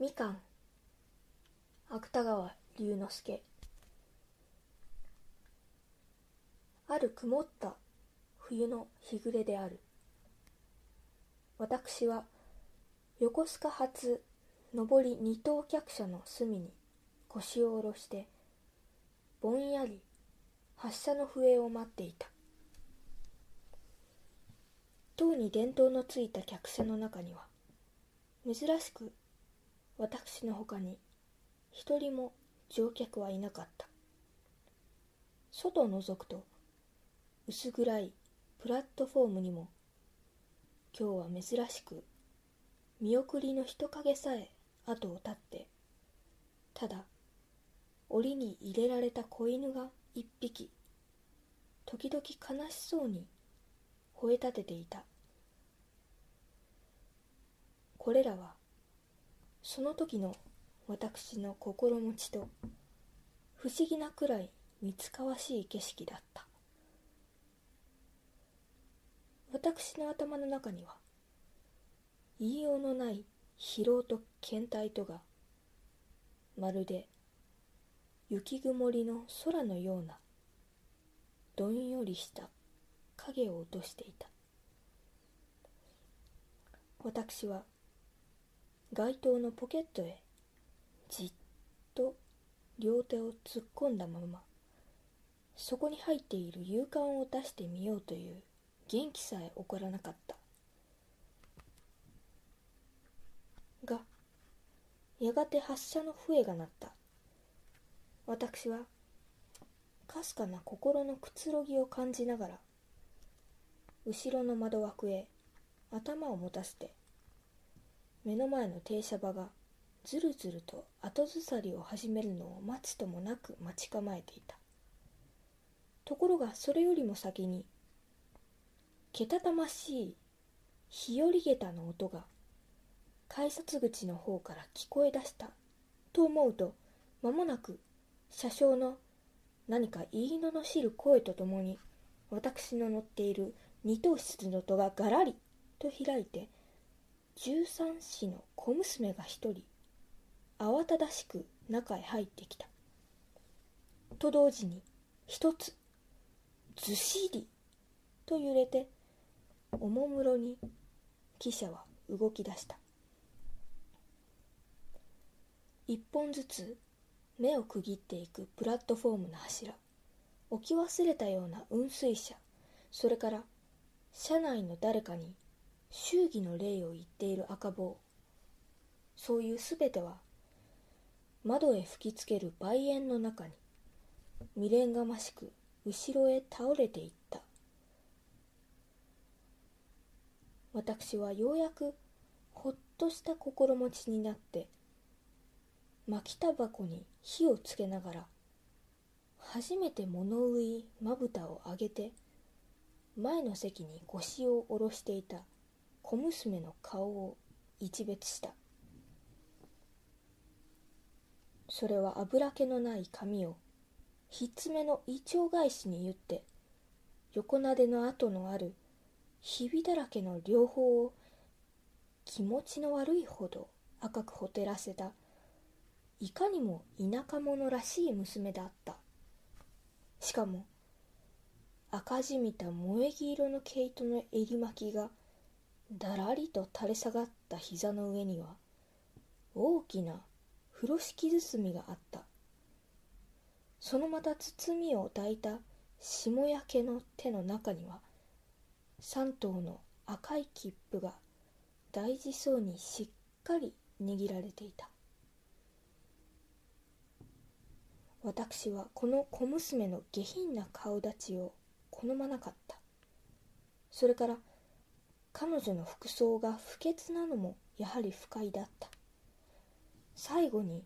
みかん芥川龍之介ある曇った冬の日暮れである私は横須賀発上り二等客車の隅に腰を下ろしてぼんやり発車の笛を待っていた塔に伝統のついた客車の中には珍しく私の他に一人も乗客はいなかった外を覗くと薄暗いプラットフォームにも今日は珍しく見送りの人影さえ後を絶ってただ檻に入れられた子犬が一匹時々悲しそうに吠え立てていたこれらはその時の私の心持ちと不思議なくらい似つかわしい景色だった私の頭の中には言いようのない疲労と倦怠とがまるで雪曇りの空のようなどんよりした影を落としていた私は街灯のポケットへじっと両手を突っ込んだままそこに入っている勇敢を出してみようという元気さえ起こらなかったがやがて発射の笛が鳴った私はかすかな心のくつろぎを感じながら後ろの窓枠へ頭を持たせて目の前の停車場がずるずると後ずさりを始めるのを待つともなく待ち構えていたところがそれよりも先にけたたましい日和げたの音が改札口の方から聞こえ出したと思うと間もなく車掌の何か言いののしる声とともに私の乗っている二等室の戸ががらりと開いて十三子の小娘が一人慌ただしく中へ入ってきたと同時に一つずしりと揺れておもむろに汽車は動き出した一本ずつ目を区切っていくプラットフォームの柱置き忘れたような雲水車それから車内の誰かに祝儀の礼を言っている赤坊そういうすべては窓へ吹きつける梅園の中に未練がましく後ろへ倒れていった私はようやくほっとした心持ちになって巻きたばこに火をつけながら初めて物食いまぶたを上げて前の席に腰を下ろしていた小娘の顔を一別したそれは油気のない髪をひっつめの胃腸返しに言って横なでの跡のあるひびだらけの両方を気持ちの悪いほど赤くほてらせたいかにも田舎者らしい娘だったしかも赤じみた萌え黄色の毛糸の襟巻きがだらりと垂れ下がった膝の上には大きな風呂敷包みがあったそのまた包みを抱いた霜焼けの手の中には3頭の赤い切符が大事そうにしっかり握られていた私はこの小娘の下品な顔立ちを好まなかったそれから彼女の服装が不潔なのもやはり不快だった最後に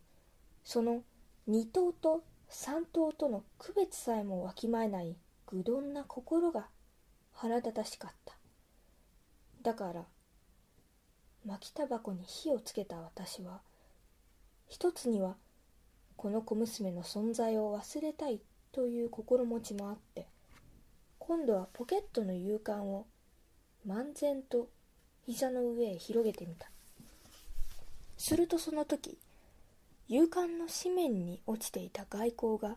その二頭と三頭との区別さえもわきまえない愚鈍な心が腹立たしかっただから巻きたばこに火をつけた私は一つにはこの小娘の存在を忘れたいという心持ちもあって今度はポケットの勇敢を漫然と膝の上へ広げてみたするとその時勇敢の紙面に落ちていた外光が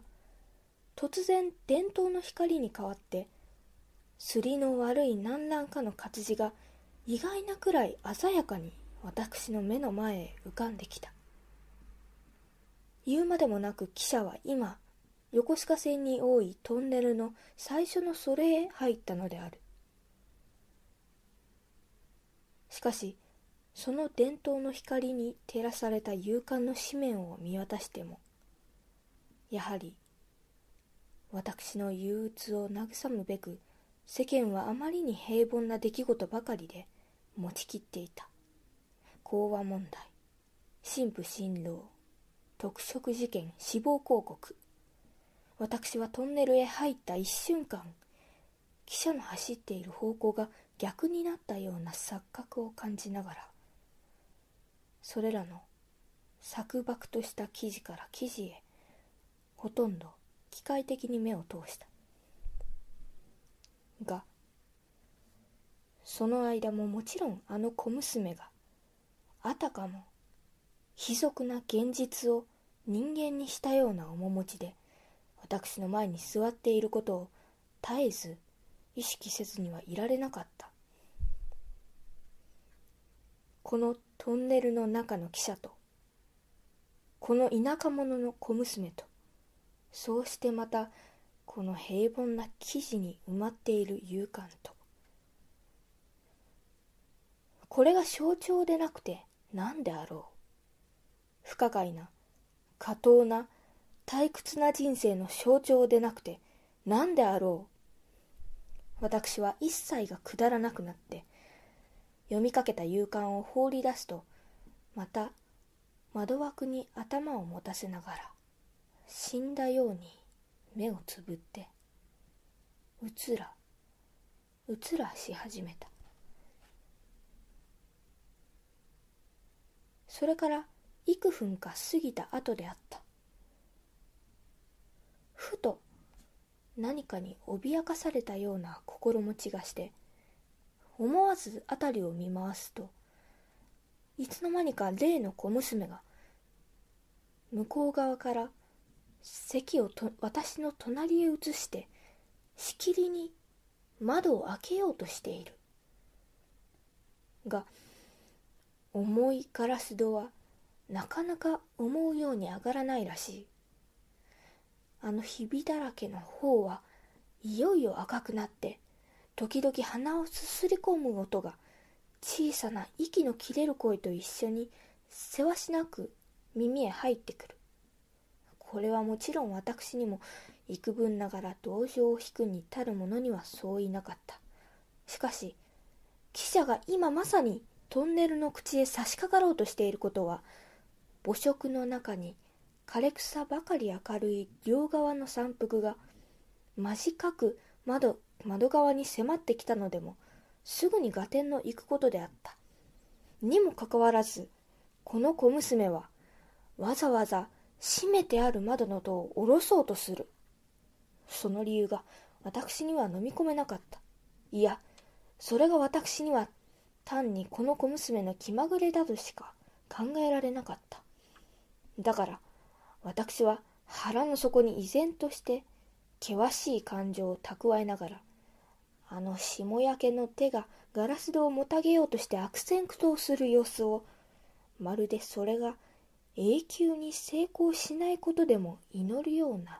突然伝統の光に変わってすりの悪い何らかの活字が意外なくらい鮮やかに私の目の前へ浮かんできた言うまでもなく記者は今横須賀線に多いトンネルの最初のそれへ入ったのであるしかしその伝統の光に照らされた勇敢の紙面を見渡してもやはり私の憂鬱を慰むべく世間はあまりに平凡な出来事ばかりで持ちきっていた講和問題神父新郎特色事件死亡広告私はトンネルへ入った一瞬間汽車の走っている方向が逆になったような錯覚を感じながらそれらの錯漠とした記事から記事へほとんど機械的に目を通したがその間ももちろんあの小娘があたかも卑俗な現実を人間にしたような面持ちで私の前に座っていることを絶えず意識せずにはいられなかったこのトンネルの中の汽車とこの田舎者の小娘とそうしてまたこの平凡な生地に埋まっている勇敢とこれが象徴でなくて何であろう不可解な過当な退屈な人生の象徴でなくて何であろう私は一切がくだらなくなって読みかけた勇敢を放り出すとまた窓枠に頭を持たせながら死んだように目をつぶってうつらうつらし始めたそれから幾分か過ぎた後であったふと何かに脅かされたような心持ちがして思わず辺りを見回すといつの間にか例の小娘が向こう側から席をと私の隣へ移してしきりに窓を開けようとしているが重いガラス戸はなかなか思うように上がらないらしいあのひびだらけの方はいよいよ赤くなって時々鼻をすすり込む音が小さな息の切れる声と一緒にせわしなく耳へ入ってくるこれはもちろん私にも幾分ながら同情を引くに至る者にはそういなかったしかし記者が今まさにトンネルの口へ差し掛かろうとしていることは母食の中に「枯れ草ばかり明るい両側の山腹が間近く窓窓側に迫ってきたのでもすぐに合点の行くことであったにもかかわらずこの小娘はわざわざ閉めてある窓の戸を下ろそうとするその理由が私には飲み込めなかったいやそれが私には単にこの小娘の気まぐれだとしか考えられなかっただから私は腹の底に依然として険しい感情を蓄えながらあの霜焼けの手がガラス戸をもたげようとして悪戦苦闘する様子をまるでそれが永久に成功しないことでも祈るような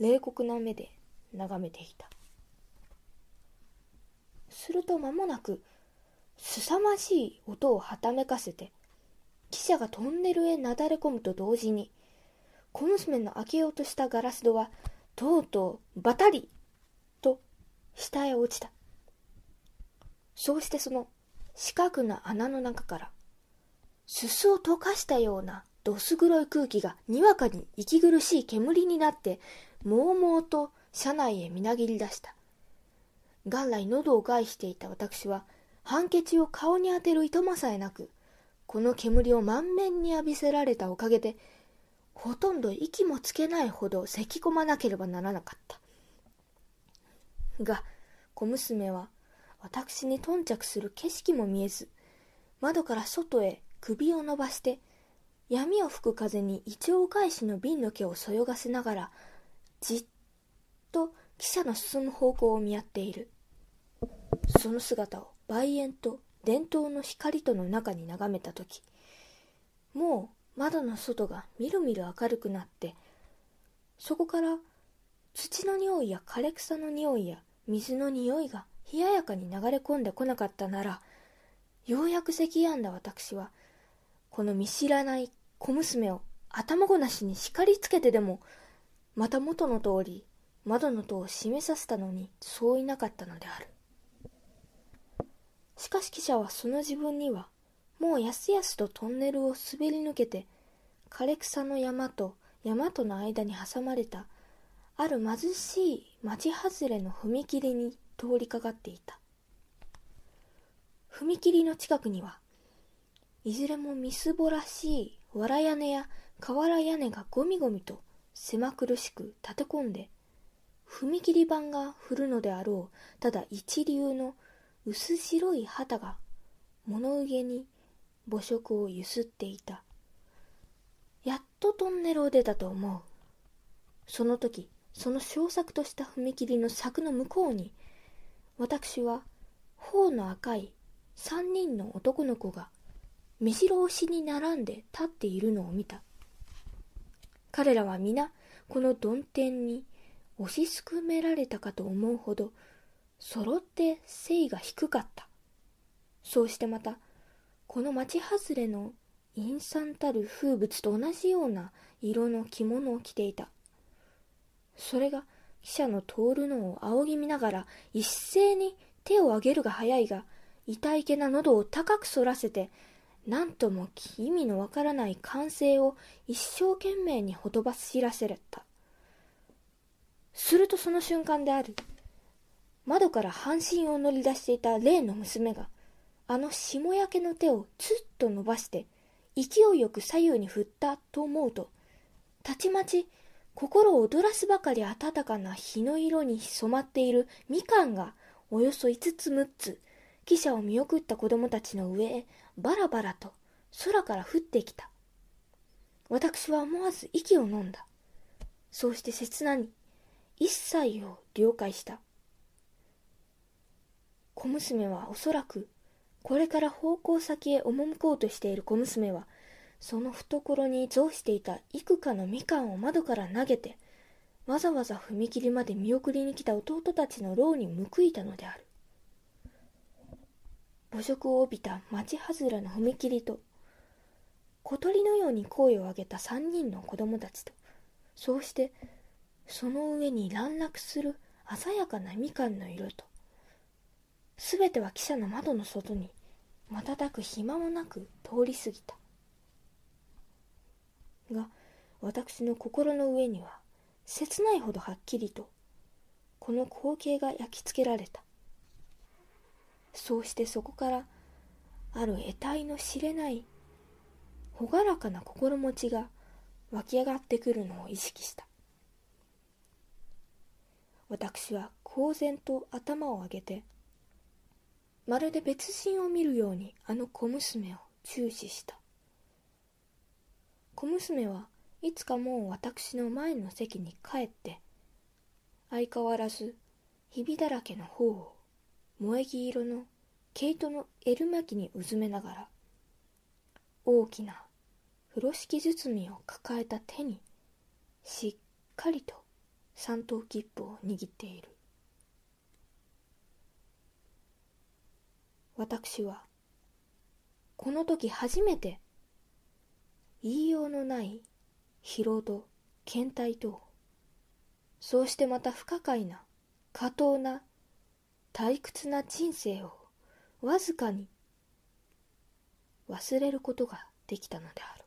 冷酷な目で眺めていたすると間もなく凄まじい音をはためかせて汽車がトンネルへなだれ込むと同時に小娘の開けようとしたガラス戸はとうとうバタリと下へ落ちたそうしてその四角な穴の中からすすを溶かしたようなどす黒い空気がにわかに息苦しい煙になってもうもうと車内へみなぎり出した元来喉を害していた私はハンケチを顔に当てるいとまさえなくこの煙を満面に浴びせられたおかげでほとんど息もつけないほど咳き込まなければならなかったが小娘は私に頓着する景色も見えず窓から外へ首を伸ばして闇を吹く風にイチョウ返しの瓶の毛をそよがせながらじっと汽車の進む方向を見合っているその姿を梅園と伝統の光との中に眺めた時もう窓の外がみるみる明るくなってそこから土の匂いや枯れ草の匂いや水の匂いが冷ややかに流れ込んでこなかったならようやく咳やんだ私はこの見知らない小娘を頭ごなしに叱りつけてでもまた元の通り窓の戸を閉めさせたのにそういなかったのであるしかし記者はその自分にはもうやすやすとトンネルを滑り抜けて枯れ草の山と山との間に挟まれたある貧しい町外れの踏切に通りかかっていた踏切の近くにはいずれもみすぼらしい藁屋根や瓦屋根がゴミゴミと狭苦しく立て込んで踏切板が降るのであろうただ一流の薄白い旗が物憂げに母色をゆすっていたやっとトンネルを出たと思うその時その小作とした踏切の柵の向こうに私は頬の赤い3人の男の子が目白押しに並んで立っているのを見た彼らは皆この曇天に押しすくめられたかと思うほど揃って背が低かったそうしてまたこの町外れの陰惨たる風物と同じような色の着物を着ていた。それが記者の通るのを仰ぎ見ながら一斉に手を上げるが早いが、痛いけな喉を高く反らせて、何とも意味のわからない歓声を一生懸命にほとばしらせられた。するとその瞬間である。窓から半身を乗り出していた例の娘が、あの霜焼けの手をつっと伸ばして勢いよく左右に振ったと思うとたちまち心を躍らすばかり暖かな日の色に染まっているみかんがおよそ5つ6つ汽車を見送った子供たちの上へバラバラと空から降ってきた私は思わず息を飲んだそうして切なに一切を了解した小娘はおそらくこれから方向先へ赴こうとしている小娘はその懐に増していた幾かのみかんを窓から投げてわざわざ踏切まで見送りに来た弟たちの牢に報いたのである母食を帯びた町外れの踏切と小鳥のように声を上げた3人の子供たちとそうしてその上に乱落する鮮やかなみかんの色とすべては汽車の窓の外に瞬く暇もなく通り過ぎたが私の心の上には切ないほどはっきりとこの光景が焼き付けられたそうしてそこからある得体の知れない朗らかな心持ちが湧き上がってくるのを意識した私は公然と頭を上げてまるで別人を見るようにあの小娘を注視した小娘はいつかもう私の前の席に帰って相変わらずひびだらけの方を萌木色の毛糸のエル巻きにうずめながら大きな風呂敷包みを抱えた手にしっかりと三等切符を握っている私はこの時初めて言いようのない疲労と倦怠とそうしてまた不可解な過当な退屈な人生をわずかに忘れることができたのである。